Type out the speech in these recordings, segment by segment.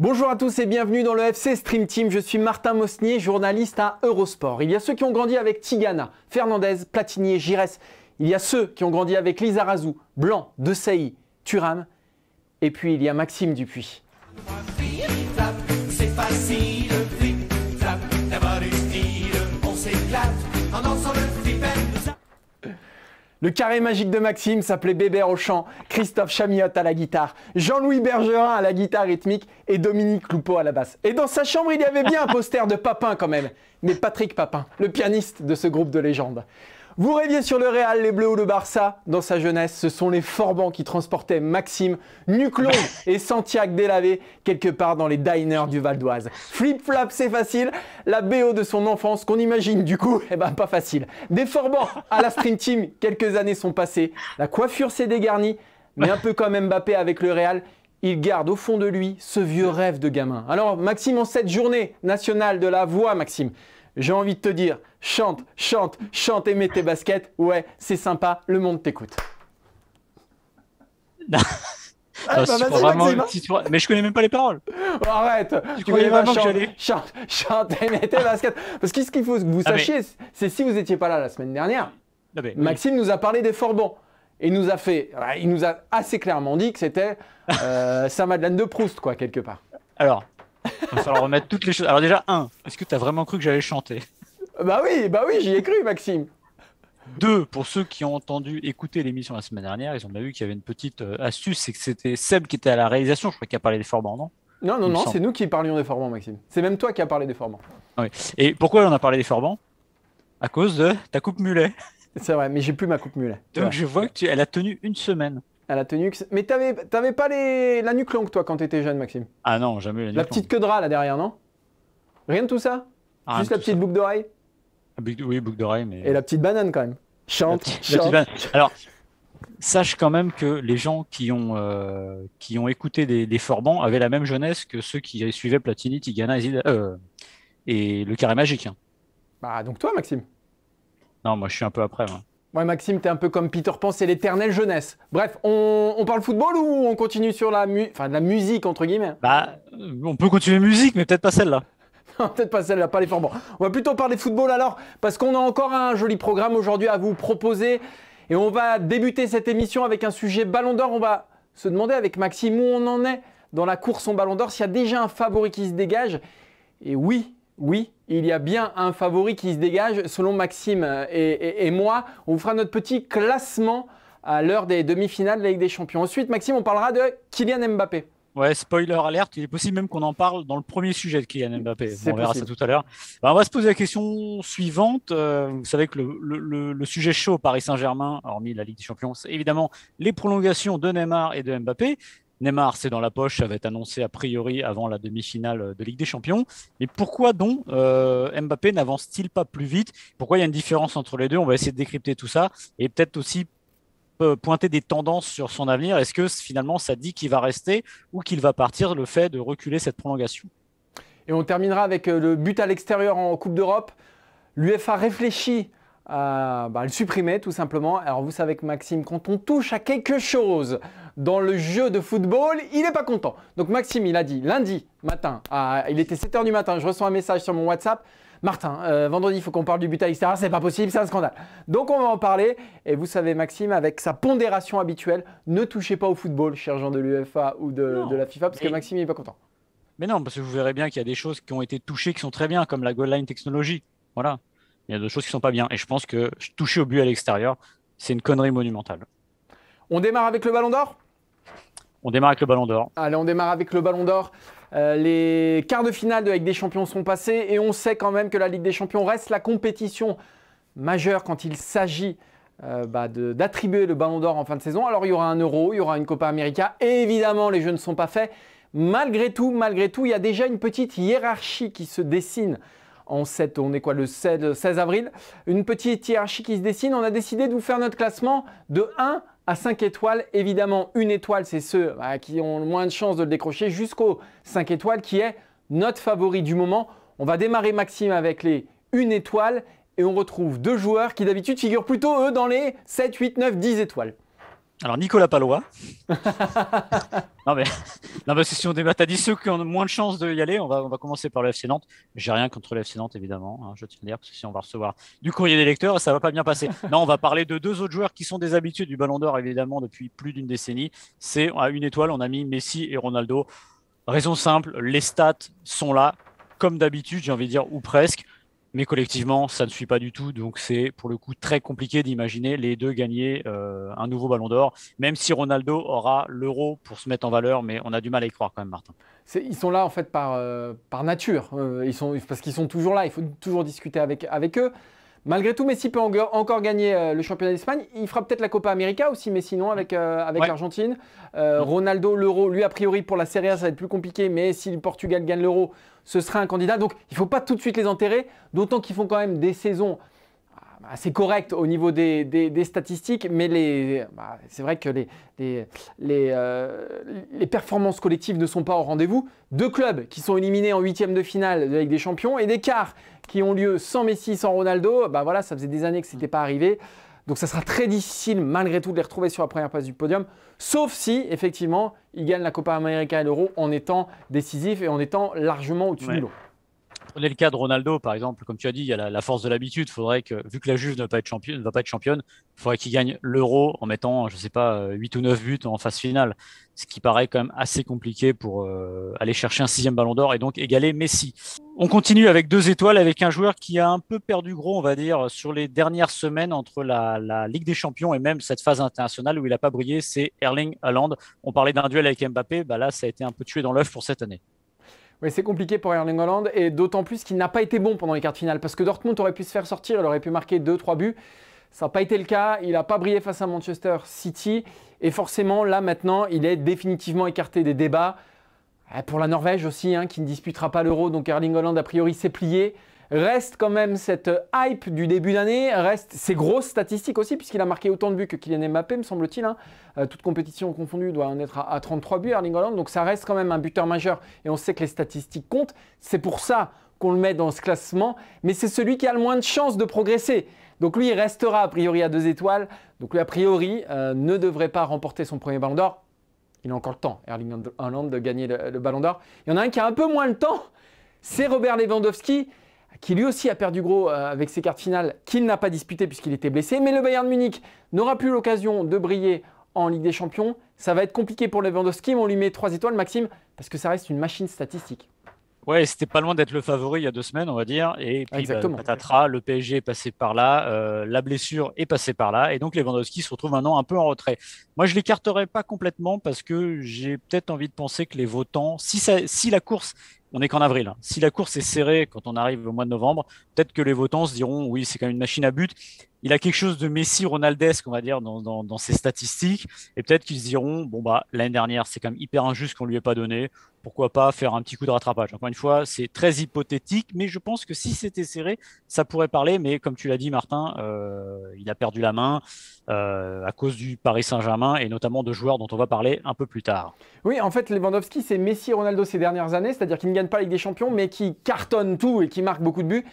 Bonjour à tous et bienvenue dans le FC Stream Team. Je suis Martin Mosnier, journaliste à Eurosport. Il y a ceux qui ont grandi avec Tigana, Fernandez, Platini et Gires. Il y a ceux qui ont grandi avec Lisa Blanc, De Sailly, Et puis il y a Maxime Dupuis. C'est facile, le carré magique de Maxime s'appelait Bébert au chant, Christophe Chamiotte à la guitare, Jean-Louis Bergerin à la guitare rythmique et Dominique Loupeau à la basse. Et dans sa chambre, il y avait bien un poster de Papin quand même, mais Patrick Papin, le pianiste de ce groupe de légende. Vous rêviez sur le Real, les Bleus ou le Barça Dans sa jeunesse, ce sont les Forbans qui transportaient Maxime, Nuclon et Santiago Delavé quelque part dans les diners du Val d'Oise. Flip-flap, c'est facile. La BO de son enfance, qu'on imagine du coup, eh ben pas facile. Des Forbans à la Stream Team, quelques années sont passées. La coiffure s'est dégarnie, mais un peu comme Mbappé avec le Real, il garde au fond de lui ce vieux rêve de gamin. Alors Maxime, en cette journée nationale de la voix, Maxime, j'ai envie de te dire, chante, chante, chante et mets tes baskets. Ouais, c'est sympa, le monde t'écoute. Ah, bah, vraiment hein. Mais je connais même pas les paroles. Oh, arrête. Tu connais même chante, chante, chante, et tes baskets. Parce quest ce qu'il faut que vous ah, sachiez, c'est si vous n'étiez pas là la semaine dernière, ah, Maxime nous a parlé des Forbans et nous a fait, il nous a assez clairement dit que c'était euh, Saint Madeleine de Proust quoi quelque part. Alors, il va falloir remettre toutes les choses. Alors déjà, un, est-ce que tu as vraiment cru que j'allais chanter Bah oui, bah oui, j'y ai cru, Maxime. Deux, pour ceux qui ont entendu écouter l'émission la semaine dernière, ils ont bien vu qu'il y avait une petite euh, astuce, c'est que c'était Seb qui était à la réalisation, je crois qu'il a parlé des formants, non Non, non, non, c'est nous qui parlions des formants, Maxime. C'est même toi qui as parlé des formants. Ah oui. Et pourquoi on a parlé des formants À cause de ta coupe mulet. C'est vrai, mais j'ai plus ma coupe mulet. Donc je vois que tu... elle a tenu une semaine la tenue. Mais t'avais, pas les, la nuque longue, toi, quand t'étais jeune, Maxime Ah non, jamais la nuque La petite queue de là, derrière, non Rien de tout ça ah, Juste la petite boucle d'oreille Oui, boucle d'oreille, mais... Et la petite banane, quand même. Chante, chante. Alors, sache quand même que les gens qui ont, euh, qui ont écouté des, Forbans avaient la même jeunesse que ceux qui suivaient Platini, Tigana et, euh, et le carré magique. Hein. Bah, donc toi, Maxime Non, moi, je suis un peu après, moi. Ouais, Maxime, t'es un peu comme Peter Pan, c'est l'éternelle jeunesse. Bref, on, on, parle football ou on continue sur la, la musique, entre guillemets Bah, on peut continuer musique, mais peut-être pas celle-là. peut-être pas celle-là, pas les formants. On va plutôt parler football alors, parce qu'on a encore un joli programme aujourd'hui à vous proposer. Et on va débuter cette émission avec un sujet Ballon d'Or. On va se demander avec Maxime où on en est dans la course en Ballon d'Or, s'il y a déjà un favori qui se dégage. Et oui, oui, il y a bien un favori qui se dégage selon Maxime et, moi. On vous fera notre petit classement à l'heure des demi-finales de la Ligue des Champions. Ensuite, Maxime, on parlera de Kylian Mbappé. Ouais, spoiler alerte, il est possible même qu'on en parle dans le premier sujet de Kylian Mbappé. on verra ça tout à l'heure. Bah, on va se poser la question suivante. Euh, vous savez que le, sujet chaud Paris Saint-Germain, hormis la Ligue des Champions, c'est évidemment les prolongations de Neymar et de Mbappé. Neymar, c'est dans la poche, ça va être annoncé a priori avant la demi-finale de Ligue des Champions. Mais pourquoi donc euh, Mbappé n'avance-t-il pas plus vite Pourquoi il y a une différence entre les deux On va essayer de décrypter tout ça et peut-être aussi euh, pointer des tendances sur son avenir. Est-ce que finalement ça dit qu'il va rester ou qu'il va partir le fait de reculer cette prolongation Et on terminera avec euh, le but à l'extérieur en Coupe d'Europe. L'UFA réfléchit à euh, bah, le supprimer tout simplement. Alors vous savez que Maxime, quand on touche à quelque chose dans le jeu de football, il n'est pas content. Donc Maxime, il a dit lundi matin, il était 7h du matin, je reçois un message sur mon WhatsApp. Martin, euh, vendredi, il faut qu'on parle du but à c'est pas possible, c'est un scandale. Donc on va en parler. Et vous savez, Maxime, avec sa pondération habituelle, ne touchez pas au football, cher gens de l'UFA ou de, de, la FIFA, parce que Maxime, il n'est pas content. Mais non, parce que vous verrez bien qu'il y a des choses qui ont été touchées qui sont très bien, comme la goal line technologie. Voilà il y a deux choses qui sont pas bien. Et je pense que toucher au but à l'extérieur, c'est une connerie monumentale. On démarre avec le Ballon d'Or On démarre avec le Ballon d'Or. Allez, on démarre avec le Ballon d'Or. Euh, les quarts de finale de Ligue des Champions sont passés et on sait quand même que la Ligue des Champions reste la compétition majeure quand il s'agit euh, bah, d'attribuer le Ballon d'Or en fin de saison. Alors il y aura un Euro, il y aura une Copa América. évidemment, les jeux ne sont pas faits. Malgré tout, malgré tout, il y a déjà une petite hiérarchie qui se dessine on est quoi le 16, 16 avril, une petite hiérarchie qui se dessine. On a décidé de vous faire notre classement de 1 à 5 étoiles. Évidemment, une étoile, c'est ceux bah, qui ont le moins de chances de le décrocher, jusqu'aux 5 étoiles, qui est notre favori du moment. On va démarrer Maxime avec les 1 étoile et on retrouve deux joueurs qui d'habitude figurent plutôt, eux, dans les 7, 8, 9, 10 étoiles. Alors, Nicolas Palois. non, mais, non, mais si on débat, t'as dit ceux qui ont moins de chances d'y aller, on va, on va commencer par le FC Nantes. J'ai rien contre le FC Nantes, évidemment, hein, je tiens à dire, parce que si on va recevoir du courrier des lecteurs, ça va pas bien passer. non, on va parler de deux autres joueurs qui sont des habitués du Ballon d'Or, évidemment, depuis plus d'une décennie. C'est à une étoile, on a mis Messi et Ronaldo. Raison simple, les stats sont là, comme d'habitude, j'ai envie de dire, ou presque mais collectivement, ça ne suit pas du tout. Donc, c'est pour le coup très compliqué d'imaginer les deux gagner euh, un nouveau ballon d'or, même si Ronaldo aura l'euro pour se mettre en valeur, mais on a du mal à y croire quand même, Martin. Ils sont là en fait par, euh, par nature, euh, ils sont, parce qu'ils sont toujours là, il faut toujours discuter avec, avec eux. Malgré tout, Messi peut encore gagner euh, le championnat d'Espagne. Il fera peut-être la Copa América aussi, mais sinon avec, euh, avec l'Argentine. Euh, Ronaldo, l'euro, lui, a priori, pour la Serie A, ça va être plus compliqué, mais si le Portugal gagne l'euro, ce sera un candidat. Donc, il ne faut pas tout de suite les enterrer, d'autant qu'ils font quand même des saisons c'est correct au niveau des, statistiques, mais bah, c'est vrai que euh, les, performances collectives ne sont pas au rendez-vous. Deux clubs qui sont éliminés en huitième de finale de Ligue des Champions et des quarts qui ont lieu sans Messi, sans Ronaldo. Bah, voilà, ça faisait des années que ce n'était pas arrivé. Donc ça sera très difficile malgré tout de les retrouver sur la première place du podium, sauf si effectivement ils gagnent la Copa América et l'Euro en étant décisifs et en étant largement au-dessus du prenez le cas de Ronaldo, par exemple, comme tu as dit, il y a la, force de l'habitude. Faudrait que, vu que la Juve ne va pas être championne, il faudrait qu'il gagne l'Euro en mettant, je sais pas, 8 euh, ou 9 buts en phase finale, ce qui paraît quand même assez compliqué pour euh, aller chercher un sixième Ballon d'Or et donc égaler Messi. On continue avec deux étoiles, avec un joueur qui a un peu perdu gros, on va dire, sur les dernières semaines entre la, Ligue des Champions et même cette phase internationale où il n'a pas brillé, c'est Erling Haaland. On parlait d'un duel avec Mbappé, bah là, ça a été un peu tué dans l'œuf pour cette année. Oui, c'est compliqué pour Erling Haaland et d'autant plus qu'il n'a pas été bon pendant les quarts de finale parce que Dortmund aurait pu se faire sortir, il aurait pu marquer 2-3 buts. Ça n'a pas été le cas, il n'a pas brillé face à Manchester City et forcément là maintenant il est définitivement écarté des débats. Eh, pour la Norvège aussi, hein, qui ne disputera pas l'euro, donc Erling Haaland a priori s'est plié. Reste quand même cette hype du début d'année, reste ces grosses statistiques aussi, puisqu'il a marqué autant de buts que Kylian Mbappé, me semble-t-il. Hein. Euh, toute compétition confondue doit en être à, 33 buts, Erling Haaland, donc ça reste quand même un buteur majeur, et on sait que les statistiques comptent. C'est pour ça qu'on le met dans ce classement, mais c'est celui qui a le moins de chances de progresser. Donc lui, il restera a priori à deux étoiles, donc lui, a priori, euh, ne devrait pas remporter son premier ballon d'or. Il a encore le temps, Erling Haaland, de gagner le ballon d'or. Il y en a un qui a un peu moins le temps, c'est Robert Lewandowski qui lui aussi a perdu gros euh, avec ses cartes finales, qu'il n'a pas disputé puisqu'il était blessé. Mais le Bayern Munich n'aura plus l'occasion de briller en Ligue des Champions. Ça va être compliqué pour Lewandowski, mais on lui met trois étoiles, Maxime, parce que ça reste une machine statistique. Ouais, c'était pas loin d'être le favori il y a deux semaines, on va dire. Et puis, bah, Exactement. le PSG est passé par là, euh, la blessure est passée par là, et donc Lewandowski se retrouve maintenant un peu en retrait. Moi, je l'écarterai pas complètement parce que j'ai peut-être envie de penser que les votants, si, si la course on n'est qu'en avril. Hein. Si la course est serrée quand on arrive au mois de novembre, peut-être que les votants se diront oui, c'est quand même une machine à but il a quelque chose de Messi Ronaldesque, on va dire, dans, dans, ses statistiques. Et peut-être qu'ils diront, bon, bah, l'année dernière, c'est quand même hyper injuste qu'on lui ait pas donné. Pourquoi pas faire un petit coup de rattrapage Encore une fois, c'est très hypothétique, mais je pense que si c'était serré, ça pourrait parler. Mais comme tu l'as dit, Martin, euh, il a perdu la main euh, à cause du Paris Saint-Germain et notamment de joueurs dont on va parler un peu plus tard. Oui, en fait, Lewandowski, c'est Messi Ronaldo ces dernières années, c'est-à-dire qu'il ne gagne pas avec des Champions, mais qui cartonne tout et qui marque beaucoup de buts.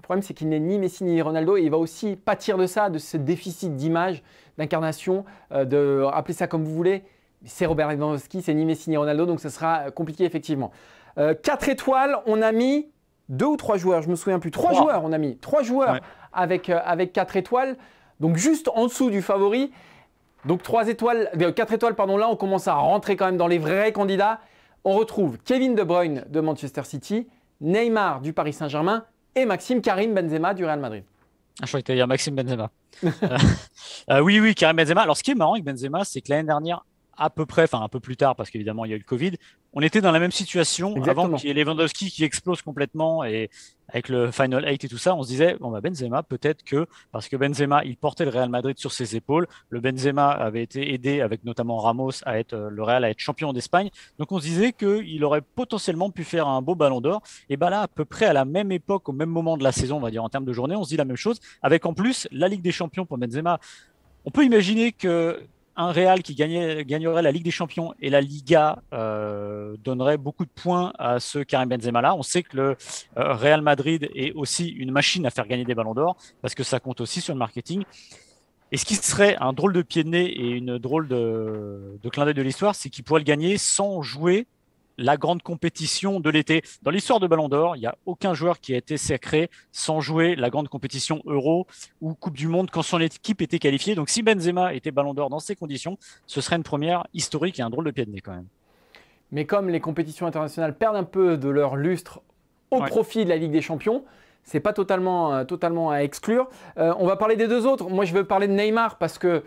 Le problème, c'est qu'il n'est ni Messi ni Ronaldo et il va aussi pâtir de ça, de ce déficit d'image, d'incarnation, euh, de rappeler ça comme vous voulez. C'est Robert Lewandowski, c'est ni Messi ni Ronaldo, donc ce sera compliqué effectivement. 4 euh, étoiles, on a mis deux ou trois joueurs, je me souviens plus. Trois, joueurs, on a mis trois joueurs avec, euh, avec 4 étoiles, donc juste en dessous du favori. Donc 3 étoiles, 4 étoiles, pardon, là on commence à rentrer quand même dans les vrais candidats. On retrouve Kevin De Bruyne de Manchester City, Neymar du Paris Saint-Germain, et Maxime Karim Benzema du Real Madrid. Ah, je crois que tu dire Maxime Benzema. Euh, euh, oui, oui, Karim Benzema. Alors, ce qui est marrant avec Benzema, c'est que l'année dernière, à peu près, enfin un peu plus tard, parce qu'évidemment il y a eu le Covid, on était dans la même situation avant qu'il y ait Lewandowski qui explose complètement et avec le Final 8 et tout ça, on se disait, bon bah Benzema, peut-être que, parce que Benzema, il portait le Real Madrid sur ses épaules, le Benzema avait été aidé avec notamment Ramos à être, euh, le Real à être champion d'Espagne, donc on se disait qu'il aurait potentiellement pu faire un beau ballon d'or, et bah là, à peu près à la même époque, au même moment de la saison, on va dire en termes de journée, on se dit la même chose, avec en plus la Ligue des Champions pour Benzema. On peut imaginer que un Real qui gagnerait la Ligue des Champions et la Liga euh, donnerait beaucoup de points à ce Karim Benzema-là. On sait que le euh, Real Madrid est aussi une machine à faire gagner des ballons d'or parce que ça compte aussi sur le marketing. Et ce qui serait un drôle de pied de nez et une drôle de, de clin d'œil de l'histoire, c'est qu'il pourrait le gagner sans jouer la grande compétition de l'été. Dans l'histoire de Ballon d'Or, il n'y a aucun joueur qui a été sacré sans jouer la grande compétition Euro ou Coupe du Monde quand son équipe était qualifiée. Donc si Benzema était Ballon d'Or dans ces conditions, ce serait une première historique et un drôle de pied de nez quand même. Mais comme les compétitions internationales perdent un peu de leur lustre au profit de la Ligue des Champions, c'est pas totalement, euh, totalement à exclure. Euh, on va parler des deux autres. Moi, je veux parler de Neymar parce que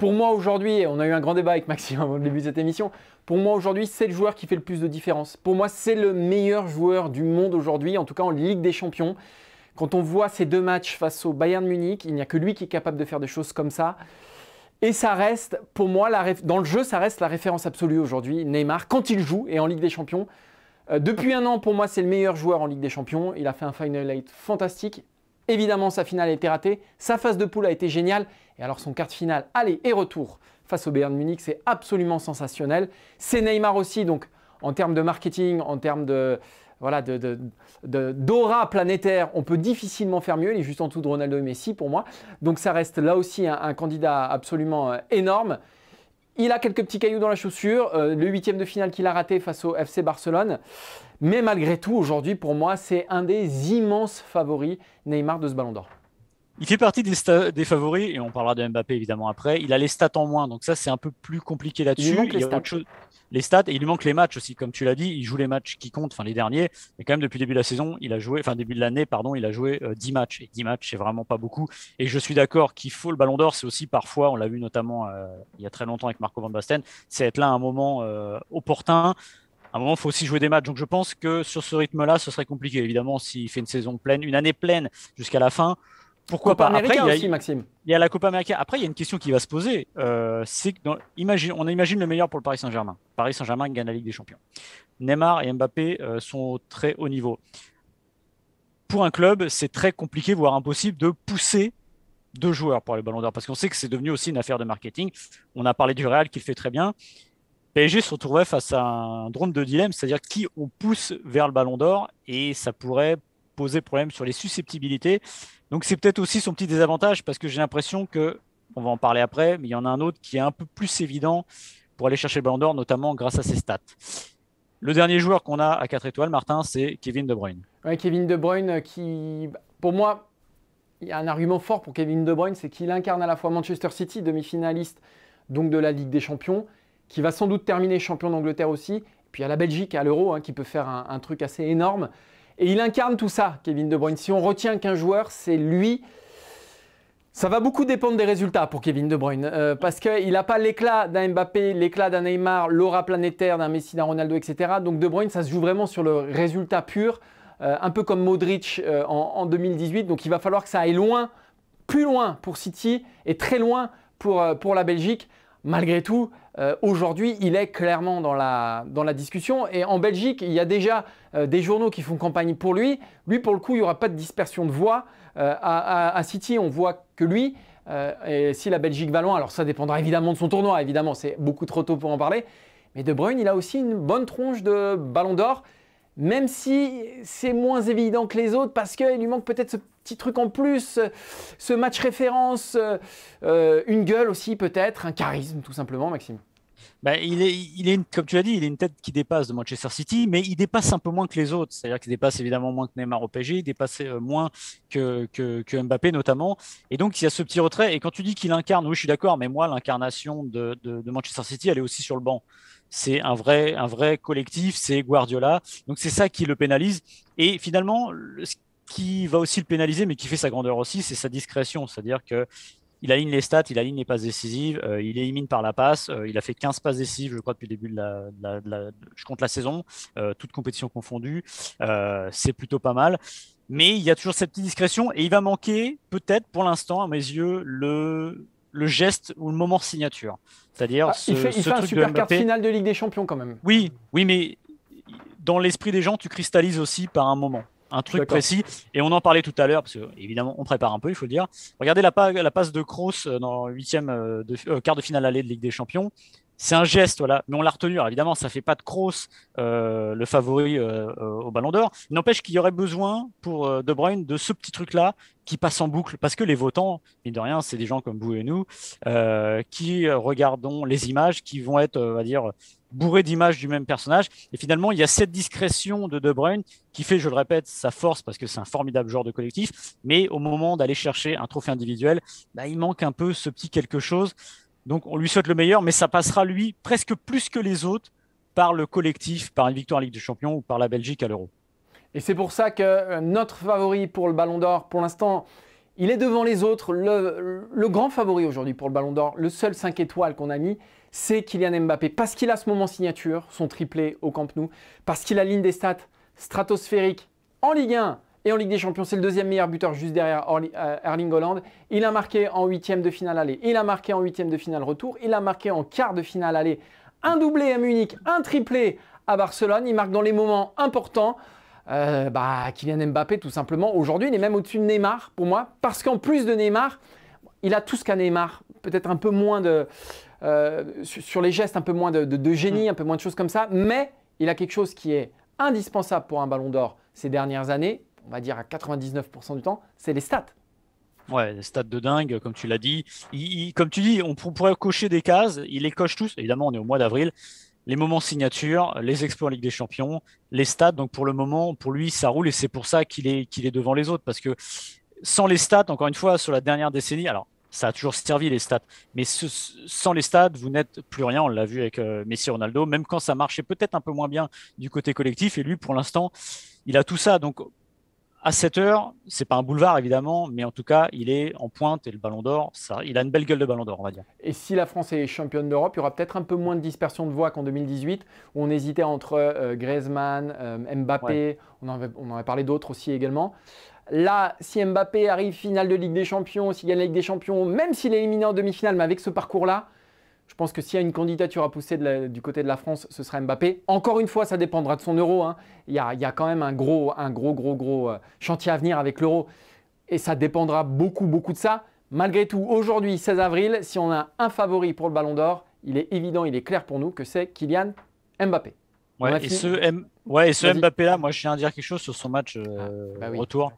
pour moi aujourd'hui, on a eu un grand débat avec Maxime au début de cette émission, pour moi aujourd'hui c'est le joueur qui fait le plus de différence. Pour moi c'est le meilleur joueur du monde aujourd'hui, en tout cas en Ligue des Champions. Quand on voit ces deux matchs face au Bayern Munich, il n'y a que lui qui est capable de faire des choses comme ça. Et ça reste, pour moi, dans le jeu, ça reste la référence absolue aujourd'hui, Neymar, quand il joue et en Ligue des Champions. Euh, depuis un an, pour moi, c'est le meilleur joueur en Ligue des Champions. Il a fait un Final eight fantastique. Évidemment, sa finale a été ratée, sa phase de poule a été géniale, et alors son quart de finale, aller et retour face au Bayern Munich, c'est absolument sensationnel. C'est Neymar aussi, donc en termes de marketing, en termes de voilà d'aura de, planétaire, on peut difficilement faire mieux. Il est juste en dessous de Ronaldo et Messi pour moi. Donc ça reste là aussi un candidat absolument euh, énorme. Il a quelques petits cailloux dans la chaussure, euh, le huitième de finale qu'il a raté face au FC Barcelone. Mais malgré tout, aujourd'hui, pour moi, c'est un des immenses favoris Neymar de ce Ballon d'Or. Il fait partie des, favoris, et on parlera de Mbappé évidemment après. Il a les stats en moins, donc ça c'est un peu plus compliqué là-dessus. Il, les stats et il lui manque les matchs aussi. Comme tu l'as dit, il joue les matchs qui comptent, enfin les derniers, mais quand même depuis le début de la saison, il a joué, enfin début de l'année, pardon, il a joué 10 euh, matchs. Et 10 matchs, c'est vraiment pas beaucoup. Et je suis d'accord qu'il faut le ballon d'or, c'est aussi parfois, on l'a vu notamment euh, il y a très longtemps avec Marco Van Basten, c'est être là à un moment euh, opportun. À un moment, il faut aussi jouer des matchs. Donc, je pense que sur ce rythme-là, ce serait compliqué. Évidemment, s'il fait une saison pleine, une année pleine jusqu'à la fin, pourquoi pas Après, il y a, Maxime. Il y a la coupe américaine Après, il y a une question qui va se poser. Euh, on imagine le meilleur pour le Paris Saint-Germain. Paris Saint-Germain gagne la Ligue des Champions. Neymar et Mbappé euh, sont au très haut niveau. Pour un club, c'est très compliqué, voire impossible, de pousser deux joueurs pour le ballon d'Or, parce qu'on sait que c'est devenu aussi une affaire de marketing. On a parlé du Real qui le fait très bien. PSG se retrouvait face à un drone de dilemme, c'est-à-dire qui on pousse vers le Ballon d'Or, et ça pourrait poser problème sur les susceptibilités donc c'est peut-être aussi son petit désavantage parce que j'ai l'impression que, on va en parler après, mais il y en a un autre qui est un peu plus évident pour aller chercher le notamment grâce à ses stats. Le dernier joueur qu'on a à 4 étoiles, Martin, c'est Kevin De Bruyne. Kevin De Bruyne euh, qui, pour moi, il y a un argument fort pour Kevin De Bruyne, c'est qu'il incarne à la fois Manchester City, demi-finaliste donc de la Ligue des Champions, qui va sans doute terminer champion d'Angleterre aussi, puis à la Belgique, à l'Euro, hein, qui peut faire un truc assez énorme. Et il incarne tout ça, Kevin De Bruyne. Si on retient qu'un joueur, c'est lui. Ça va beaucoup dépendre des résultats pour Kevin De Bruyne, euh, parce qu'il n'a pas l'éclat d'un Mbappé, l'éclat d'un Neymar, l'aura planétaire d'un Messi, d'un Ronaldo, etc. Donc De Bruyne, ça se joue vraiment sur le résultat pur, euh, un peu comme Modric euh, en, 2018. Donc il va falloir que ça aille loin, plus loin pour City et très loin pour la Belgique malgré tout, euh, aujourd'hui, il est clairement dans la, dans la, discussion. Et en Belgique, il y a déjà euh, des journaux qui font campagne pour lui. Lui, pour le coup, il n'y aura pas de dispersion de voix. Euh, à, City, on voit que lui, et si la Belgique va loin, alors ça dépendra évidemment de son tournoi, évidemment, c'est beaucoup trop tôt pour en parler. Mais De Bruyne, il a aussi une bonne tronche de ballon d'or, même si c'est moins évident que les autres, parce qu'il lui manque peut-être ce petit truc en plus, euh, ce match référence, euh, euh, une gueule aussi peut-être, un charisme tout simplement, Maxime bah, il est, il est, comme tu as dit, il est une tête qui dépasse de Manchester City, mais il dépasse un peu moins que les autres. C'est-à-dire qu'il dépasse évidemment moins que Neymar au PSG, il dépasse moins que, que, Mbappé notamment. Et donc il y a ce petit retrait. Et quand tu dis qu'il incarne, oui, je suis d'accord, mais moi, l'incarnation de, de Manchester City, elle est aussi sur le banc c'est un vrai, un vrai collectif, c'est Guardiola. Donc c'est ça qui le pénalise. Et finalement, qui va aussi le pénaliser, mais qui fait sa grandeur aussi, c'est sa discrétion. C'est-à-dire que il aligne les stats, il aligne les passes décisives, euh, il élimine par la passe, euh, il a fait 15 passes décisives, je crois, depuis le début de la, je compte la saison, toute euh, toutes compétitions confondues, c'est plutôt pas mal. Mais il y a toujours cette petite discrétion et il va manquer, peut-être pour l'instant, à mes yeux, le, le geste ou le moment signature. C'est-à-dire ah, ce, truc un super carte finale de Ligue des Champions quand même. Oui, oui, mais dans l'esprit des gens, tu cristallises aussi par un moment un truc précis. Et on en parlait tout à l'heure, parce que évidemment, on prépare un peu, il faut le dire. Regardez la, passe de Kroos euh, dans le huitième euh, euh, quart de finale aller de Ligue des Champions. C'est un geste, voilà, mais on l'a retenu. évidemment, ça fait pas de Kroos le favori au Ballon d'Or. N'empêche qu'il y aurait besoin pour De Bruyne de ce petit truc-là qui passe en boucle, parce que les votants, mine de rien, c'est des gens comme vous et nous qui regardons les images, qui vont être, on va dire, bourré d'images du même personnage. Et finalement, il y a cette discrétion de De Bruyne qui fait, je le répète, sa force parce que c'est un formidable joueur de collectif. Mais au moment d'aller chercher un trophée individuel, bah, il manque un peu ce petit quelque chose. Donc on lui souhaite le meilleur, mais ça passera lui presque plus que les autres par le collectif, par une victoire en Ligue des Champions ou par la Belgique à l'Euro. Et c'est pour ça que euh, notre favori pour le Ballon d'Or, pour l'instant, il est devant les autres, le, le grand favori aujourd'hui pour le Ballon d'Or, le seul 5 étoiles qu'on a mis, c'est Kylian Mbappé. Parce qu'il a ce moment signature, son triplé au Camp Nou, parce qu'il a aligne des stats stratosphériques en Ligue 1 et en Ligue des Champions. C'est le deuxième meilleur buteur juste derrière euh, Erling Holland. Il a marqué en huitième de finale aller. Il a marqué en huitième de finale retour. Il a marqué en quart de finale aller. Un doublé à Munich, un triplé à Barcelone. Il marque dans les moments importants. Euh, bah, Kylian Mbappé, tout simplement. Aujourd'hui, il est même au-dessus de Neymar, pour moi, parce qu'en plus de Neymar, il a tout ce qu'a Neymar. Peut-être un peu moins de, euh, sur les gestes, un peu moins de, génie, mm. un peu moins de choses comme ça, mais il a quelque chose qui est indispensable pour un ballon d'or ces dernières années, on va dire à 99% du temps, c'est les stats. Ouais, les stats de dingue, comme tu l'as dit. comme tu dis, on pourrait cocher des cases, il les coche tous. Évidemment, on est au mois d'avril. Les moments signature, les exploits en Ligue des Champions, les stats. Donc pour le moment, pour lui, ça roule et c'est pour ça qu'il est, qu'il est devant les autres. Parce que sans les stats, encore une fois, sur la dernière décennie, alors ça a toujours servi les stats. Mais sans les stats, vous n'êtes plus rien. On l'a vu avec euh, Messi Ronaldo, même quand ça marchait peut-être un peu moins bien du côté collectif. Et lui, pour l'instant, il a tout ça. Donc, à 7 heures, c'est pas un boulevard évidemment, mais en tout cas, il est en pointe et le ballon d'or, ça, il a une belle gueule de ballon d'or, on va dire. Et si la France est championne d'Europe, il y aura peut-être un peu moins de dispersion de voix qu'en 2018, où on hésitait entre euh, Griezmann, euh, Mbappé, on, on en avait parlé d'autres aussi également. Là, si Mbappé arrive finale de Ligue des Champions, s'il gagne la Ligue des Champions, même s'il est éliminé en demi-finale, mais avec ce parcours-là, je pense que s'il y a une candidature à pousser du côté de la France, ce sera Mbappé. Encore une fois, ça dépendra de son euro. Hein. Il, y a, quand même un gros, un gros, gros, gros euh, chantier à venir avec l'euro. Et ça dépendra beaucoup, beaucoup de ça. Malgré tout, aujourd'hui, 16 avril, si on a un favori pour le Ballon d'Or, il est évident, il est clair pour nous que c'est Kylian Mbappé. Ouais, et, ce Mbappé-là, moi je tiens à dire quelque chose sur son match euh, ah, bah retour.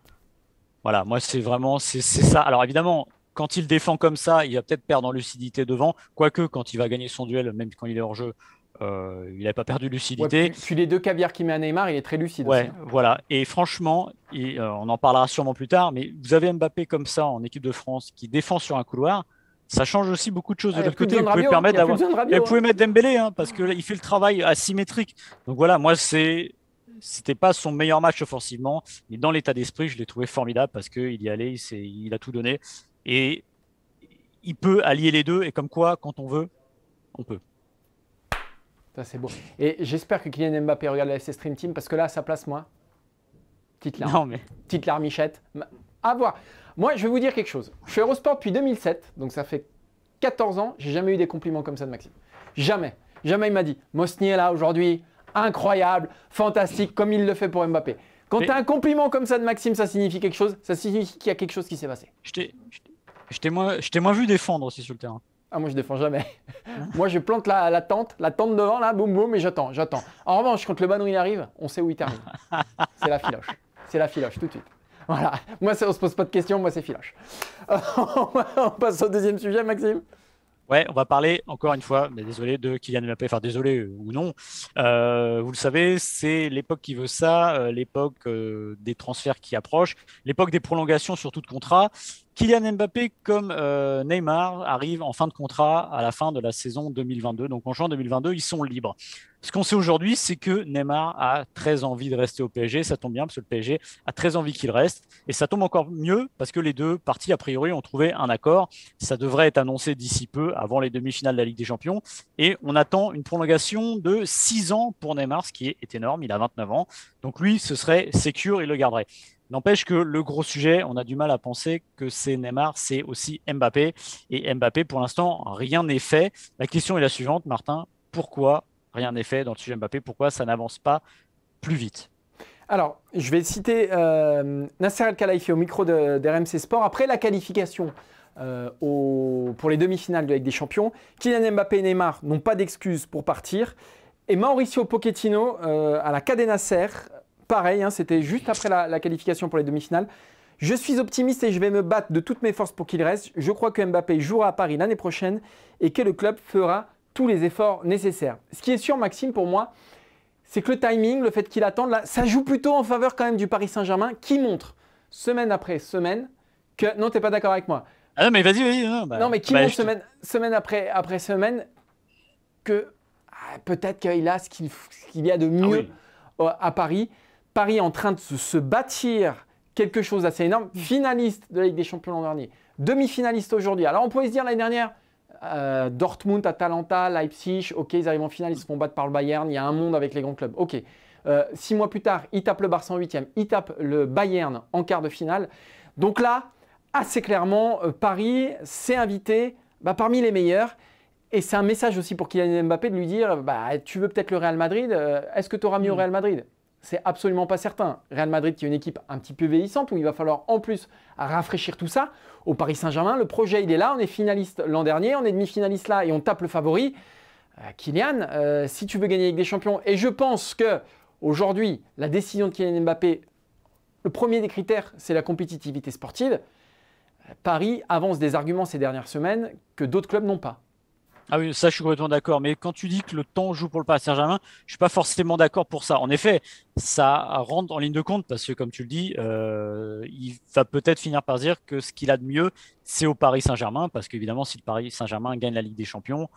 Voilà, moi, c'est vraiment c'est ça. Alors, évidemment, quand il défend comme ça, il va peut-être perdre en lucidité devant. Quoique, quand il va gagner son duel, même quand il est hors jeu, euh, il n'a pas perdu lucidité. Ouais, les deux cavières qui met à Neymar, il est très lucide. Ouais, hein. voilà. Et franchement, euh, on en parlera sûrement plus tard, mais vous avez Mbappé comme ça en équipe de France qui défend sur un couloir. Ça change aussi beaucoup de choses de ah, l'autre côté. Vous pouvez permettre d'avoir. Vous pouvez hein. mettre Dembélé hein, parce qu'il fait le travail asymétrique. Donc voilà, moi c'est c'était pas son meilleur match offensivement, mais dans l'état d'esprit, je l'ai trouvé formidable parce qu'il y allait, il, a tout donné. Et il peut allier les deux, et comme quoi, quand on veut, on peut. c'est beau. Et j'espère que Kylian Mbappé regarde la FC Stream Team parce que là, ça place, moi, petite larme. Non, mais... Petite Michette. À voir. Moi, je vais vous dire quelque chose. Je suis Eurosport depuis 2007, donc ça fait 14 ans. J'ai jamais eu des compliments comme ça de Maxime. Jamais. Jamais il m'a dit Mosni est là aujourd'hui, incroyable, fantastique, comme il le fait pour Mbappé. Quand tu as un compliment comme ça de Maxime, ça signifie quelque chose Ça signifie qu'il y a quelque chose qui s'est passé. Je t'ai moins, vu défendre aussi sur le terrain. Ah, moi, je défends jamais. Hein moi, je plante la, tente, la tente devant, là, boum, boum, et j'attends, j'attends. En revanche, quand le ballon il arrive, on sait où il termine. c'est la filoche. C'est la filoche, tout de suite. Voilà. Moi, ça, on se pose pas de questions, moi, c'est filoche. on passe au deuxième sujet, Maxime. Ouais, on va parler encore une fois, mais désolé, de Kylian Mbappé. Enfin, désolé euh, ou non. Euh, vous le savez, c'est l'époque qui veut ça, euh, l'époque des transferts qui approchent, l'époque des prolongations sur tout contrat. Kylian Mbappé comme euh, Neymar arrive en fin de contrat à la fin de la saison 2022. Donc en juin 2022, ils sont libres. Ce qu'on sait aujourd'hui, c'est que Neymar a très envie de rester au PSG. Ça tombe bien parce que le PSG a très envie qu'il reste. Et ça tombe encore mieux parce que les deux parties, a priori, ont trouvé un accord. Ça devrait être annoncé d'ici peu, avant les demi-finales de la Ligue des Champions. Et on attend une prolongation de 6 ans pour Neymar, ce qui est énorme. Il a 29 ans. Donc lui, ce serait secure, il le garderait. N'empêche que le gros sujet, on a du mal à penser que c'est Neymar, c'est aussi Mbappé. Et Mbappé, pour l'instant, rien n'est fait. La question est la suivante, Martin. Pourquoi rien n'est fait dans le sujet Mbappé Pourquoi ça n'avance pas plus vite alors, je vais citer euh, Nasser Al-Khalifi au micro de, Sport. Après la qualification euh, pour les demi-finales de Ligue des Champions, Kylian Mbappé et Neymar n'ont pas d'excuses pour partir. Et Mauricio Pochettino, euh, à la Cadena Serre, pareil, hein, c'était juste après la, qualification pour les demi-finales. Je suis optimiste et je vais me battre de toutes mes forces pour qu'il reste. Je crois que Mbappé jouera à Paris l'année prochaine et que le club fera tous les efforts nécessaires. Ce qui est sûr, Maxime, pour moi, c'est que le timing, le fait qu'il attende, là, ça joue plutôt en faveur quand même du Paris Saint-Germain qui montre semaine après semaine que. Non, t'es pas d'accord avec moi. Ah non, mais vas-y, vas bah, Non, mais qui bah, montre semaine, après, après semaine que ah, peut-être qu'il a ce qu'il y a de ah mieux euh, à Paris. Paris est en train de se bâtir quelque chose d'assez énorme. Mmh. Finaliste de la Ligue des Champions l'an dernier, demi-finaliste aujourd'hui. Alors on pouvait se dire l'année dernière, euh, Dortmund, Atalanta, Leipzig, ok, ils arrivent en finale, ils se font battre par le Bayern, il y a un monde avec les grands clubs, ok. Euh, six mois plus tard, ils tapent le Barça en huitième, ils tapent le Bayern en quart de finale. Donc là, assez clairement, euh, Paris s'est invité bah, parmi les meilleurs. Et c'est un message aussi pour Kylian Mbappé de lui dire bah, Tu veux peut-être le Real Madrid, est-ce que tu auras mis au mmh. Real Madrid c'est absolument pas certain. Real Madrid qui est une équipe un petit peu vieillissante où il va falloir en plus rafraîchir tout ça. Au Paris Saint-Germain, le projet il est là, on est finaliste l'an dernier, on est demi-finaliste là et on tape le favori. Euh, Kylian, euh, si tu veux gagner avec des champions, et je pense que aujourd'hui la décision de Kylian Mbappé, le premier des critères c'est la compétitivité sportive. Euh, Paris avance des arguments ces dernières semaines que d'autres clubs n'ont pas. Ah oui, ça, je suis complètement d'accord. Mais quand tu dis que le temps joue pour le Paris Saint-Germain, je suis pas forcément d'accord pour ça. En effet, ça rentre en ligne de compte parce que, comme tu le dis, euh, il va peut-être finir par dire que ce qu'il a de mieux, c'est au Paris Saint-Germain, parce qu'évidemment, si le Paris Saint-Germain gagne la Ligue des Champions,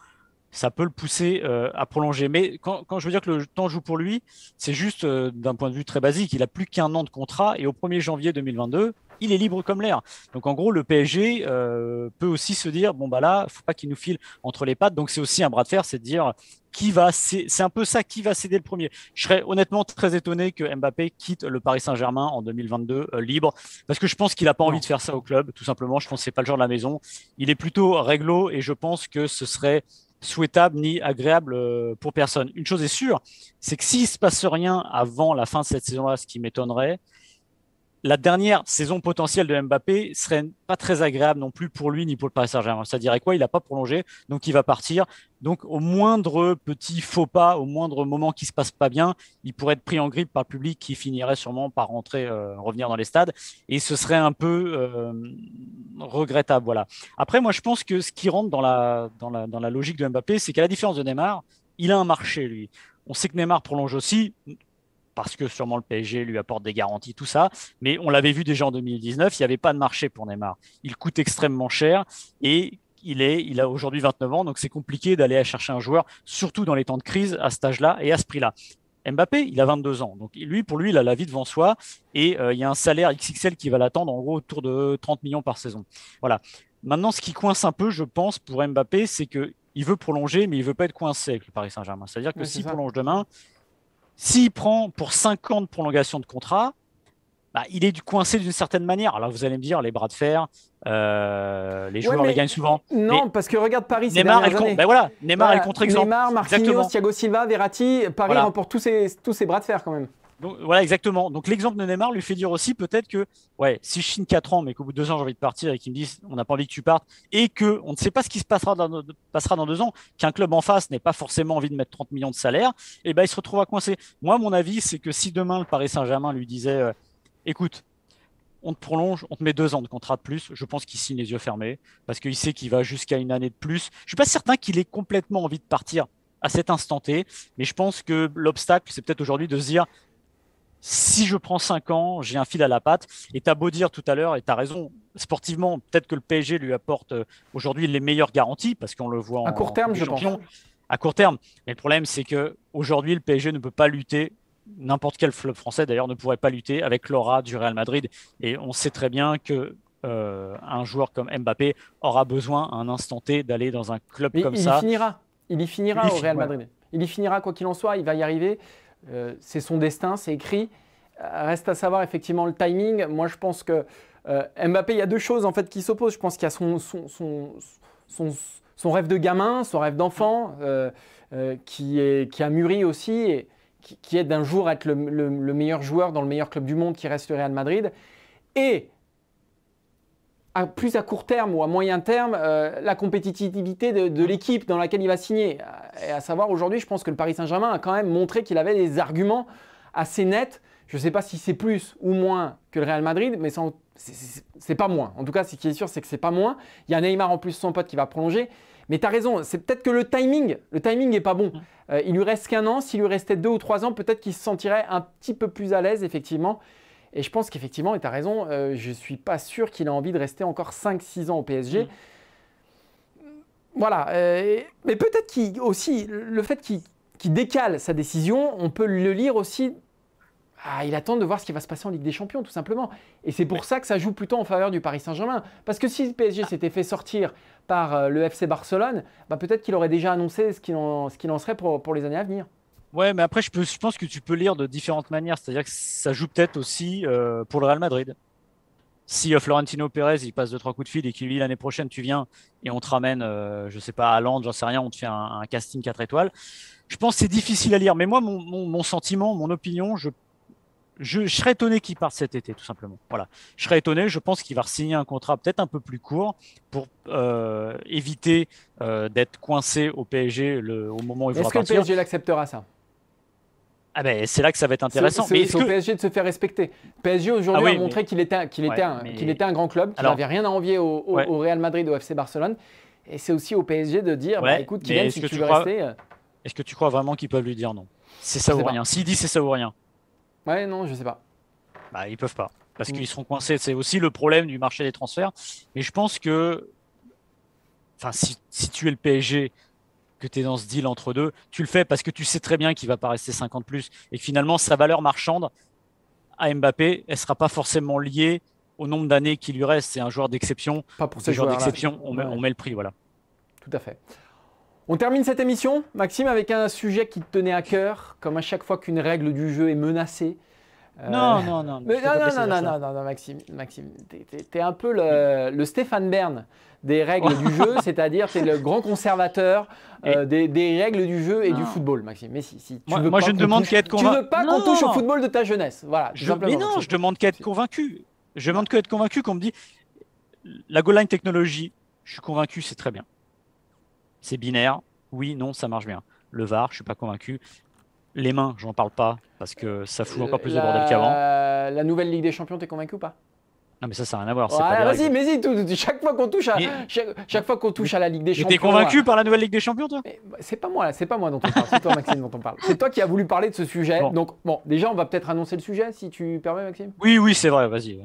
ça peut le pousser euh, à prolonger. Mais quand, je veux dire que le temps joue pour lui, c'est juste euh, d'un point de vue très basique. Il a plus qu'un an de contrat et au 1er janvier 2022, il est libre comme l'air. Donc en gros, le PSG euh, peut aussi se dire bon bah là, faut pas qu'il nous file entre les pattes. Donc c'est aussi un bras de fer, c'est de dire qui va c'est un peu ça qui va céder le premier. Je serais honnêtement très étonné que Mbappé quitte le Paris Saint-Germain en 2022 euh, libre parce que je pense qu'il a pas envie de faire ça au club tout simplement, je pense que c'est pas le genre de la maison. Il est plutôt réglo et je pense que ce serait souhaitable ni agréable euh, pour personne. Une chose est sûre, c'est que s'il se passe rien avant la fin de cette saison-là, ce qui m'étonnerait, la dernière saison potentielle de Mbappé serait pas très agréable non plus pour lui ni pour le Paris Saint-Germain. Ça dirait quoi Il n'a pas prolongé, donc il va partir. Donc au moindre petit faux pas, au moindre moment qui se passe pas bien, il pourrait être pris en grippe par le public qui finirait sûrement par rentrer, euh, revenir dans les stades, et ce serait un peu euh, regrettable. Voilà. Après, moi je pense que ce qui rentre dans la dans la, dans la logique de Mbappé, c'est qu'à la différence de Neymar, il a un marché lui. On sait que Neymar prolonge aussi parce que sûrement le PSG lui apporte des garanties, tout ça. Mais on l'avait vu déjà en 2019, il n'y avait pas de marché pour Neymar. Il coûte extrêmement cher et il, est, il a aujourd'hui 29 ans, donc c'est compliqué d'aller chercher un joueur, surtout dans les temps de crise, à cet âge-là et à ce prix-là. Mbappé, il a 22 ans. Donc lui, pour lui, il a la vie devant soi et euh, il y a un salaire XXL qui va l'attendre en gros autour de 30 millions par saison. Voilà. Maintenant, ce qui coince un peu, je pense, pour Mbappé, c'est que il veut prolonger, mais il veut pas être coincé avec le Paris Saint-Germain. C'est-à-dire que s'il prolonge demain, s'il prend pour 5 ans de prolongation de contrat, bah, il est coincé d'une certaine manière. Alors vous allez me dire, les bras de fer, euh, les joueurs les gagnent souvent. Non, parce que regarde Paris. Neymar, ces bah voilà, Neymar est contre-exemple. Thiago Silva, Verratti, Paris remporte tous ses, tous ces bras de fer quand même voilà, exactement. Donc l'exemple de Neymar lui fait dire aussi peut-être que, ouais, si je signe 4 ans, mais qu'au bout de 2 ans j'ai envie de partir et qu'ils me disent on n'a pas envie que tu partes et que on ne sait pas ce qui se passera dans, passera 2 ans, qu'un club en face n'ait pas forcément envie de mettre 30 millions de salaire, et eh ben il se à coincé. Moi, mon avis, c'est que si demain le Paris Saint-Germain lui disait, euh, écoute, on te prolonge, on te met deux ans de contrat de plus. Je pense qu'il signe les yeux fermés parce qu'il sait qu'il va jusqu'à une année de plus. Je suis pas certain qu'il ait complètement envie de partir à cet instant T, mais je pense que l'obstacle, c'est peut-être aujourd'hui de se dire si je prends 5 ans, j'ai un fil à la patte. Et as beau dire tout à l'heure, et tu as raison, sportivement, peut-être que le PSG lui apporte euh, aujourd'hui les meilleures garanties, parce qu'on le voit en. À court terme, je pense. À court terme. Mais le problème, c'est que aujourd'hui, le PSG ne peut pas lutter. N'importe quel club français, d'ailleurs, ne pourrait pas lutter avec l'aura du Real Madrid. Et on sait très bien que euh, un joueur comme Mbappé aura besoin à un instant T d'aller dans un club comme ça. Il y finira. Il y finira au Real Madrid. Il y finira quoi qu'il en soit, il va y arriver. Euh, c'est son destin, c'est écrit. Euh, reste à savoir effectivement le timing. Moi, je pense que euh, Mbappé, il y a deux choses en fait qui s'opposent. Je pense qu'il y a son, son, rêve de gamin, son rêve d'enfant, qui, qui a mûri aussi et qui, est d'un jour être le, le, meilleur joueur dans le meilleur club du monde qui reste le Real Madrid. Et plus à court terme ou à moyen terme euh, la compétitivité de, l'équipe dans laquelle il va signer. Et à savoir, aujourd'hui, je pense que le Paris Saint-Germain a quand même montré qu'il avait des arguments assez nets. Je ne sais pas si c'est plus ou moins que le Real Madrid, mais c'est pas moins. En tout cas, ce qui est sûr, c'est que c'est pas moins. Il y a Neymar en plus, son pote, qui va prolonger. Mais tu as raison, c'est peut-être que le timing, le timing n'est pas bon. Euh, il lui reste qu'un an. S'il lui restait deux ou trois ans, peut-être qu'il se sentirait un petit peu plus à l'aise, effectivement. Et je pense qu'effectivement, et tu as raison, euh, je ne suis pas sûr qu'il a envie de rester encore 5-6 ans au PSG. Mm. Voilà. Euh, mais peut-être qu'il aussi, le fait qu'il décale sa décision, on peut le lire aussi. Ah, il attend de voir ce qui va se passer en Ligue des Champions, tout simplement. Et c'est pour ça que ça joue plutôt en faveur du Paris Saint-Germain. Parce que si le PSG ah. s'était fait sortir par euh, le FC Barcelone, bah, peut-être qu'il aurait déjà annoncé ce qu'il en, serait pour les années à venir. Ouais, mais après, je, pense que tu peux lire de différentes manières. C'est-à-dire que ça joue peut-être aussi euh, pour le Real Madrid. Si euh, Florentino Pérez, il passe deux, trois coups de fil et qu'il lui l'année prochaine, tu viens et on te ramène, euh, je sais pas, à Londres, j'en sais rien, on te fait un, casting 4 étoiles. Je pense que c'est difficile à lire. Mais moi, mon, sentiment, mon opinion, je, serais étonné qu'il parte cet été, tout simplement. Voilà. Je serais étonné, je pense qu'il va signer un contrat peut-être un peu plus court pour éviter d'être coincé au PSG au moment où il va Est-ce que le PSG l'acceptera ça ah ben, c'est là que ça va être intéressant. C'est, au PSG de se faire respecter. PSG aujourd'hui ah a montré qu'il était, un, était un grand club, qu'il n'avait rien à envier au, Real Madrid, au FC Barcelone. Et c'est aussi au PSG de dire, bah, écoute, bah, écoute, Kylian, si tu, veux rester... Euh, est-ce que tu crois vraiment qu'ils peuvent lui dire non C'est ça ou rien. si S'il dit c'est ça ou rien. Ouais, non, je ne sais pas. Bah, ils peuvent pas. Parce mm. qu'ils seront coincés. C'est aussi le problème du marché des transferts. Mais je pense que... Enfin, si, si tu es le PSG tu es dans ce deal entre deux. Tu le fais parce que tu sais très bien qu'il ne va pas rester 50 plus et que finalement sa valeur marchande à Mbappé, elle ne sera pas forcément liée au nombre d'années qui lui reste. C'est un joueur d'exception. Pas pour ces joueurs d'exception, on, on, met le prix, voilà. Tout à fait. On termine cette émission, Maxime, avec un sujet qui te tenait à cœur, comme à chaque fois qu'une règle du jeu est menacée, euh, non, non, non. non, non, non, non, non, Maxime, Maxime, t'es un peu le, Stéphane Bern des règles du jeu, c'est-à-dire t'es le grand conservateur euh, des, règles du jeu et du football, Maxime. Mais si, si tu moi, veux je ne demande convaincu. Tu veux pas qu'on touche au football de ta jeunesse, voilà. Je, mais non, je demande qu'être convaincu. Je demande qu'être convaincu qu'on me dit la goal line technologie. Je suis convaincu, c'est très bien. C'est binaire. Oui, non, ça marche bien. Le VAR, je suis pas convaincu. Les mains, j'en parle pas, parce que ça fout encore plus de bordel qu'avant. La nouvelle Ligue des Champions, t'es convaincu ou pas non mais ça, ça n'a rien à voir. vas-y, mais si, chaque fois qu'on touche à, chaque, fois qu'on touche à la Ligue des Champions. T'es convaincu par la nouvelle Ligue des Champions, toi bah, C'est pas moi, c'est pas moi dont on parle, c'est toi, Maxime, dont on parle. C'est toi qui as voulu parler de ce sujet. Donc bon, déjà, on va peut-être annoncer le sujet, si tu permets, Maxime. Oui, oui, c'est vrai. Vas-y.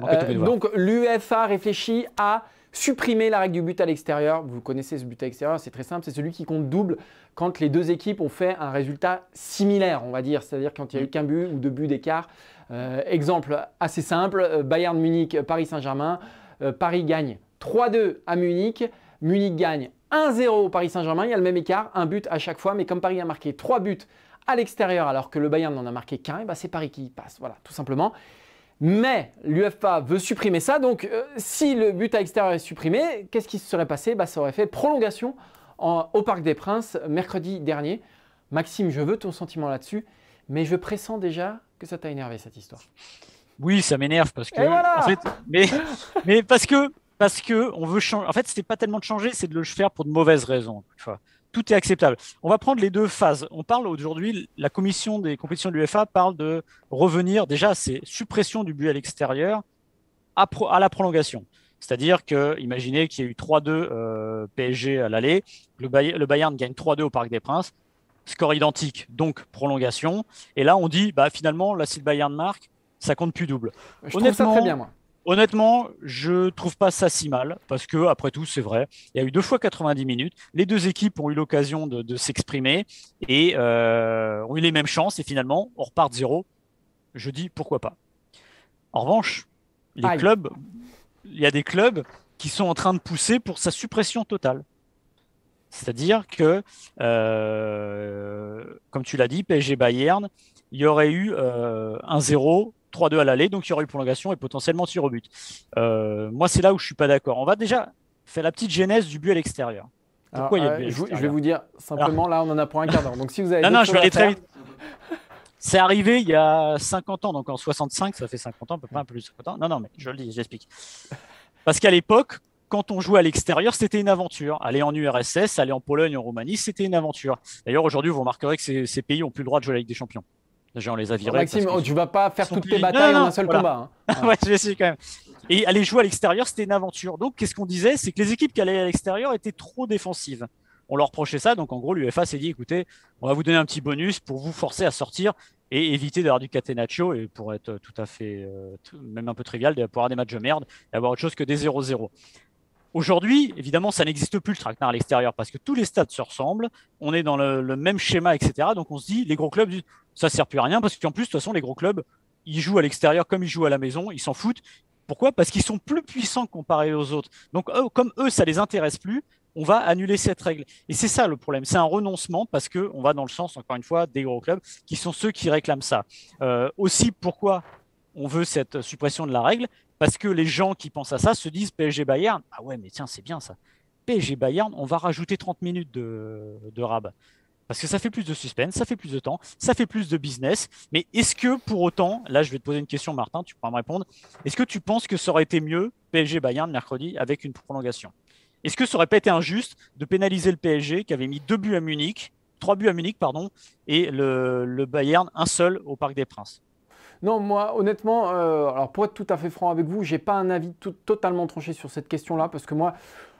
Euh, donc l'UFA réfléchit à Supprimer la règle du but à l'extérieur. Vous connaissez ce but à l'extérieur, c'est très simple. C'est celui qui compte double quand les deux équipes ont fait un résultat similaire, on va dire. C'est-à-dire quand il n'y a eu qu'un but ou deux buts d'écart. Euh, exemple assez simple, euh, Bayern Munich, Paris Saint-Germain. Euh, Paris gagne 3-2 à Munich. Munich gagne 1-0 au Paris Saint-Germain. Il y a le même écart, un but à chaque fois. Mais comme Paris a marqué 3 buts à l'extérieur alors que le Bayern n'en a marqué qu'un, eh ben, c'est Paris qui passe. Voilà, tout simplement. Mais l'UFA veut supprimer ça, donc euh, si le but à extérieur est supprimé, qu'est-ce qui se serait passé bah, Ça aurait fait prolongation au Parc des Princes mercredi dernier. Maxime, je veux ton sentiment là-dessus, mais je pressens déjà que ça t'a énervé cette histoire. Oui, ça m'énerve parce que. mais, parce que parce que on veut changer. En fait, c'était pas tellement de changer, c'est de le faire pour de mauvaises raisons. Tu tout est acceptable. On va prendre les deux phases. On parle aujourd'hui, la commission des compétitions de l'UFA parle de revenir déjà à ces suppressions du but à l'extérieur à, la prolongation. C'est-à-dire que, imaginez qu'il y a eu 3-2 euh, PSG à l'aller, le, le, Bayern gagne 3-2 au Parc des Princes, score identique, donc prolongation. Et là, on dit, bah, finalement, là, si le Bayern marque, ça compte plus double. Je trouve ça très bien, moi. Honnêtement, je trouve pas ça si mal parce que, après tout, c'est vrai. Il y a eu deux fois 90 minutes. Les deux équipes ont eu l'occasion de, s'exprimer et euh, ont eu les mêmes chances. Et finalement, on repart de zéro. Je dis pourquoi pas. En revanche, les clubs, il y a des clubs qui sont en train de pousser pour sa suppression totale. C'est-à-dire que, euh, comme tu l'as dit, PSG Bayern, il y aurait eu euh, un zéro... 3-2 à l'aller, donc il y aura eu prolongation et potentiellement sur au but. Euh, moi, c'est là où je suis pas d'accord. On va déjà faire la petite genèse du but à l'extérieur. Ah, Pourquoi il y a je, vais vous dire simplement, là, on en a pour un quart d'heure. Donc si vous non, non, je vais aller très vite. C'est arrivé il y a 50 ans, donc en 65, ça fait 50 ans, peut pas un peu plus de 50 ans. Non, non, mais je le dis, j'explique. Parce qu'à l'époque, quand on jouait à l'extérieur, c'était une aventure. Aller en URSS, aller en Pologne, en Roumanie, c'était une aventure. D'ailleurs, aujourd'hui, vous remarquerez que ces, pays ont plus le droit de jouer Ligue des champions les Maxime, oh, tu vas pas faire toutes tes batailles en un seul combat. Hein. quand même. Et aller jouer à l'extérieur, c'était une aventure. Donc, qu'est-ce qu'on disait C'est que les équipes qui allaient à l'extérieur étaient trop défensives. On leur reprochait ça. Donc, en gros, l'UFA s'est dit écoutez, on va vous donner un petit bonus pour vous forcer à sortir et éviter d'avoir du catenaccio. Et pour être tout à fait, euh, même un peu trivial, de d'avoir des matchs de merde et avoir autre chose que des 0-0. Aujourd'hui, évidemment, ça n'existe plus le traquenard à l'extérieur parce que tous les stades se ressemblent, on est dans le, même schéma, etc. Donc on se dit, les gros clubs, ça ne sert plus à rien parce qu'en plus, de toute façon, les gros clubs, ils jouent à l'extérieur comme ils jouent à la maison, ils s'en foutent. Pourquoi Parce qu'ils sont plus puissants comparés aux autres. Donc comme eux, ça ne les intéresse plus, on va annuler cette règle. Et c'est ça le problème, c'est un renoncement parce qu'on va dans le sens, encore une fois, des gros clubs qui sont ceux qui réclament ça. Euh, aussi, pourquoi on veut cette suppression de la règle parce que les gens qui pensent à ça se disent PSG Bayern, ah ouais, mais tiens, c'est bien ça. PSG Bayern, on va rajouter 30 minutes de, de Parce que ça fait plus de suspense, ça fait plus de temps, ça fait plus de business. Mais est-ce que pour autant, là je vais te poser une question Martin, tu pourras me répondre, est-ce que tu penses que ça aurait été mieux PSG Bayern mercredi avec une prolongation Est-ce que ça aurait pas été injuste de pénaliser le PSG qui avait mis deux buts à Munich, trois buts à Munich, pardon, et le, le Bayern un seul au Parc des Princes non, moi, honnêtement, euh, alors pour être tout à fait franc avec vous, j'ai pas un avis tout, totalement tranché sur cette question-là, parce que moi,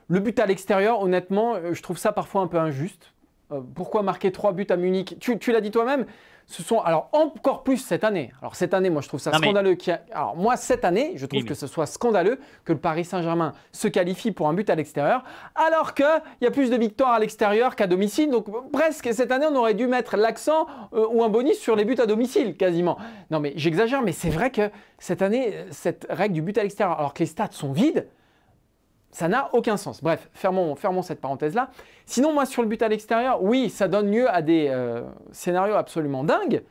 le but à l'extérieur, honnêtement, euh, je trouve ça parfois un peu injuste euh, pourquoi marquer trois buts à Munich Tu, l'as dit toi-même, ce sont alors encore plus cette année. Alors cette année, moi je trouve ça scandaleux. cette année, je trouve que ce soit scandaleux que le Paris Saint-Germain se qualifie pour un but à l'extérieur, alors qu'il y a plus de victoires à l'extérieur qu'à domicile. Donc presque cette année, on aurait dû mettre l'accent euh, ou un bonus sur les buts à domicile quasiment. Non mais j'exagère, mais c'est vrai que cette année, cette règle du but à l'extérieur, alors que les stades sont vides, ça n'a aucun sens. Bref, fermons, cette parenthèse-là. Sinon, moi, sur le but à l'extérieur, oui, ça donne lieu à des euh, scénarios absolument dingues.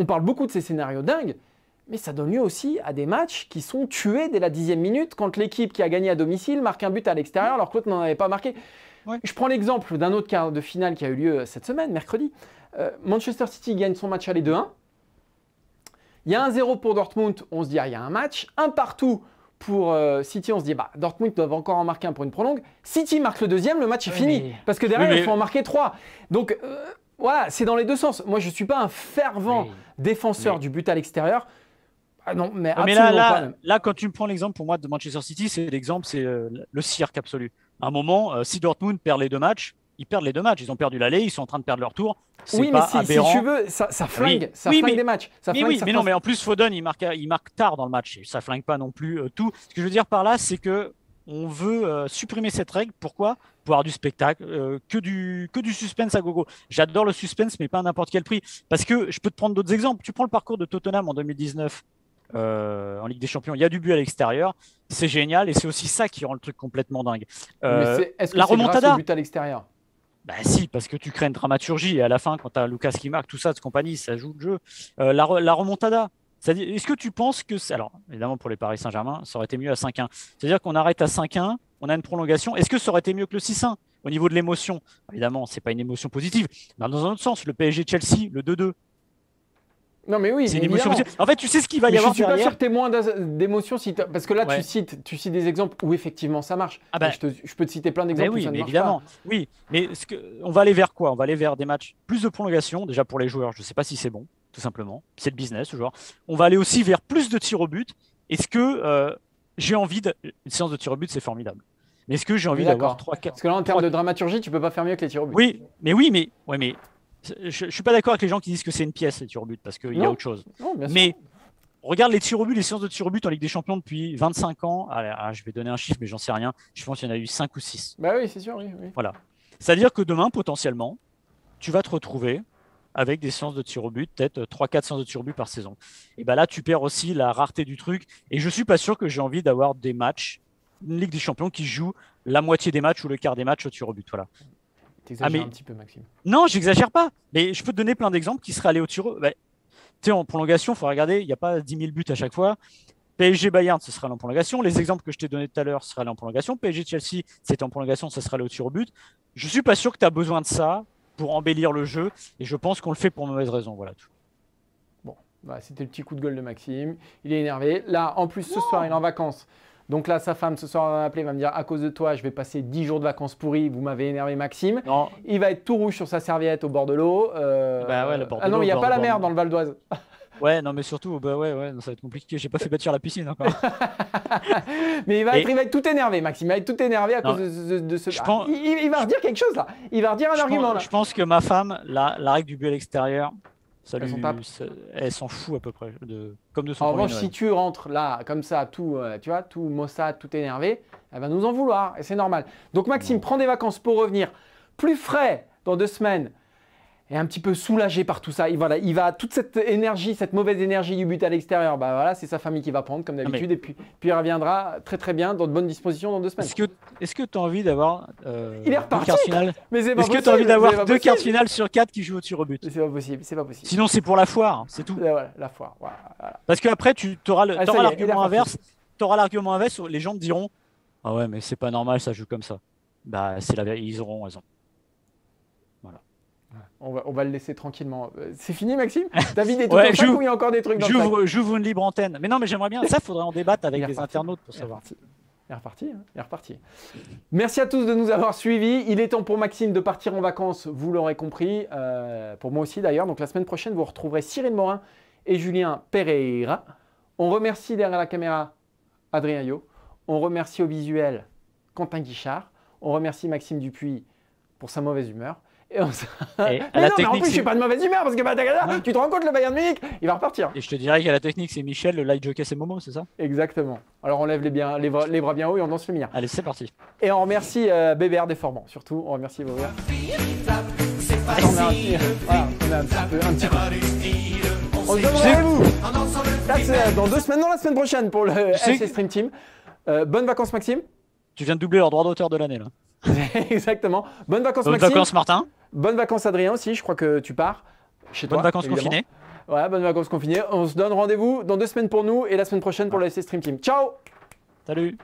On parle beaucoup de ces scénarios dingues, mais ça donne lieu aussi à des matchs qui sont tués dès la dixième minute quand l'équipe qui a gagné à domicile marque un but à l'extérieur alors que l'autre n'en avait pas marqué. Je prends l'exemple d'un autre quart de finale qui a eu lieu euh, cette semaine, mercredi. Euh, Manchester City gagne son match à aller 2-1. Il y a un 0 pour Dortmund, on se dit, ah, il y a un match. Un partout pour euh, City, on se dit bah, Dortmund doit encore en marquer un pour une prolongue. City marque le deuxième, le match est fini parce que derrière il faut en marquer trois. Donc euh, voilà, c'est dans les deux sens. Moi, je ne suis pas un fervent défenseur du but à l'extérieur. Ah non, mais, ah, absolument là, là, quand tu me prends l'exemple pour moi de Manchester City, c'est l'exemple, c'est euh, le cirque absolu. À un moment, si Dortmund perd les deux matchs, ils perdent les deux matchs. Ils ont perdu l'aller, ils sont en train de perdre leur tour. Oui, pas mais si, tu veux, ça, ah flingue, ça flingue mais, des matchs. Ça mais oui, mais non, mais en plus, Foden, il marque, il marque tard dans le match. Et ça flingue pas non plus euh, tout. Ce que je veux dire par là, c'est que on veut euh, supprimer cette règle. Pourquoi Pour avoir du spectacle, euh, que, du, que du suspense à gogo. J'adore le suspense, mais pas à n'importe quel prix. Parce que je peux te prendre d'autres exemples. Tu prends le parcours de Tottenham en 2019. en Ligue des Champions. Il y a du but à l'extérieur, c'est génial et c'est aussi ça qui rend le truc complètement dingue. la remontada, but à l'extérieur. Bah si, parce que tu crées une dramaturgie et à la fin, quand tu as Lucas qui marque, tout ça, de compagnie, ça joue le jeu. Euh, la, remontada, est-ce que tu penses que. Alors, évidemment, pour les Paris Saint-Germain, ça aurait été mieux à 5-1. C'est-à-dire qu'on arrête à 5-1, on a une prolongation. Est-ce que ça aurait été mieux que le 6-1 au niveau de l'émotion Évidemment, c'est pas une émotion positive. dans un autre sens, le PSG-Chelsea, le 2-2, non mais oui. C'est En fait, tu sais ce qui va mais y avoir derrière. Je suis pas sûr témoin d'émotion si parce que là tu cites tu cites des exemples où effectivement ça marche. Ah bah je, peux te citer plein d'exemples. où ça évidemment. Oui, mais on va aller vers quoi On va aller vers des matchs plus de prolongation déjà pour les joueurs. Je sais pas si c'est bon, tout simplement. C'est le business, genre. On va aller aussi vers plus de tirs au but. Est-ce que euh, j'ai envie de une séance de tirs au but, c'est formidable. Mais est-ce que j'ai envie d'avoir trois, 4 Parce que là en termes de dramaturgie, tu peux pas faire mieux que les tirs au but. Oui, mais oui, mais ouais, mais je, ne suis pas d'accord avec les gens qui disent que c'est une pièce les tirs au but parce qu'il y a autre chose. mais regarde les tirs au but, les séances de tirs au but en Ligue des Champions depuis 25 ans. Ah, ah, je vais donner un chiffre, mais j'en sais rien. Je pense qu'il y en a eu 5 ou 6. Bah oui, c'est sûr, oui, Voilà. C'est-à-dire que demain, potentiellement, tu vas te retrouver avec des séances de tir au but, peut-être 3-4 euh, séances de tir au but par saison. Et bien bah là, tu perds aussi la rareté du truc. Et je suis pas sûr que j'ai envie d'avoir des matchs, une Ligue des Champions qui joue la moitié des matchs ou le quart des matchs au tir au but. Voilà. Ah, un petit peu, Maxime. Non, j'exagère pas. Mais je peux te donner plein d'exemples qui seraient allés au dessus Bah, tu en prolongation, il faut regarder, il n'y a pas 10 000 buts à chaque fois. PSG Bayern, ce sera en prolongation. Les exemples que je t'ai donnés tout à l'heure, seraient allés en prolongation. PSG Chelsea, c'est en prolongation, ce sera au-dessus au but. Je suis pas sûr que tu as besoin de ça pour embellir le jeu. Et je pense qu'on le fait pour mauvaise raison. Voilà tout. Bon, bah, c'était le petit coup de gueule de Maxime. Il est énervé. Là, en plus, ce soir, il est en vacances. Donc là, sa femme ce soir va m'appeler, va me dire à cause de toi, je vais passer 10 jours de vacances pourries, vous m'avez énervé Maxime. Il va être tout rouge sur sa serviette au bord de l'eau. Euh... Bah ouais, le ah non, il n'y a pas la mer dans le Val d'Oise. Ouais, non, mais surtout, bah ouais, ouais, ça va être compliqué. J'ai pas fait bâtir la piscine encore. mais il va, être, tout énervé, Maxime. Il va être tout énervé à cause de, ce. Ah, il, va redire quelque chose là. Il va redire un argument là. Je pense que ma femme, la, la règle du but à l'extérieur, elle s'en fout à peu près. De, comme de En revanche, si tu rentres là, comme ça, tout, euh, tu vois, tout Mossad, tout énervé, elle va nous en vouloir. Et c'est normal. Donc, Maxime, prends des vacances pour revenir plus frais dans deux semaines est un petit peu soulagé par tout ça. Il, voilà, il va toute cette énergie, cette mauvaise énergie du but à l'extérieur, bah voilà, c'est sa famille qui va prendre comme ah, d'habitude, et puis, puis il reviendra très très bien dans de bonnes dispositions dans deux semaines. Est-ce que est-ce que tu as envie d'avoir euh, il est deux Est-ce que tu as envie d'avoir deux cartes finales sur quatre qui jouent au dessus au but C'est pas possible, c'est pas possible. Sinon c'est pour la foire, c'est tout. Euh, la foire. Parce que après tu auras ah, l'argument inverse, tu l'argument inverse, les gens te diront ah ouais mais c'est pas normal ça joue comme ça. Bah c'est la ils auront raison on va, le laisser tranquillement. Euh, c'est fini, Maxime David est tout en il y a encore des trucs dans J'ouvre une libre antenne. Mais non, mais j'aimerais bien. Ça, faudrait en débattre avec les internautes pour savoir. Il est reparti, hein. il est reparti. Merci à tous de nous avoir suivis. Il est temps pour Maxime de partir en vacances, vous l'aurez compris. Euh, pour moi aussi d'ailleurs. Donc la semaine prochaine, vous retrouverez Cyril Morin et Julien Pereira. On remercie derrière la caméra Adrien Yo. On remercie au visuel Quentin Guichard. On remercie Maxime Dupuis pour sa mauvaise humeur. Et Mais non, mais en plus, je suis pas de mauvaise humeur parce que tu te rends compte, le Bayern de Munich, il va repartir. Et je te dirais qu'à la technique, c'est Michel, le light jockey, c'est Momo, c'est ça Exactement. Alors, on lève les, les, bras, les bras bien haut et on danse le mien Allez, c'est parti. Et on remercie euh, BBR des Déformant, surtout. On remercie BBR. On on se donne dans deux semaines, Dans la semaine prochaine pour le Stream Team. Euh, bonnes vacances, Maxime. Tu viens de doubler leur droit d'auteur de l'année, là. Exactement. Bonnes vacances, Bonnes Maxime. vacances, Martin. Bonnes vacances, Adrien, aussi. Je crois que tu pars chez toi. Bonne vacances confinées. Ouais, bonnes vacances confinées. On se donne rendez-vous dans deux semaines pour nous et la semaine prochaine pour la SC Stream Team. Ciao Salut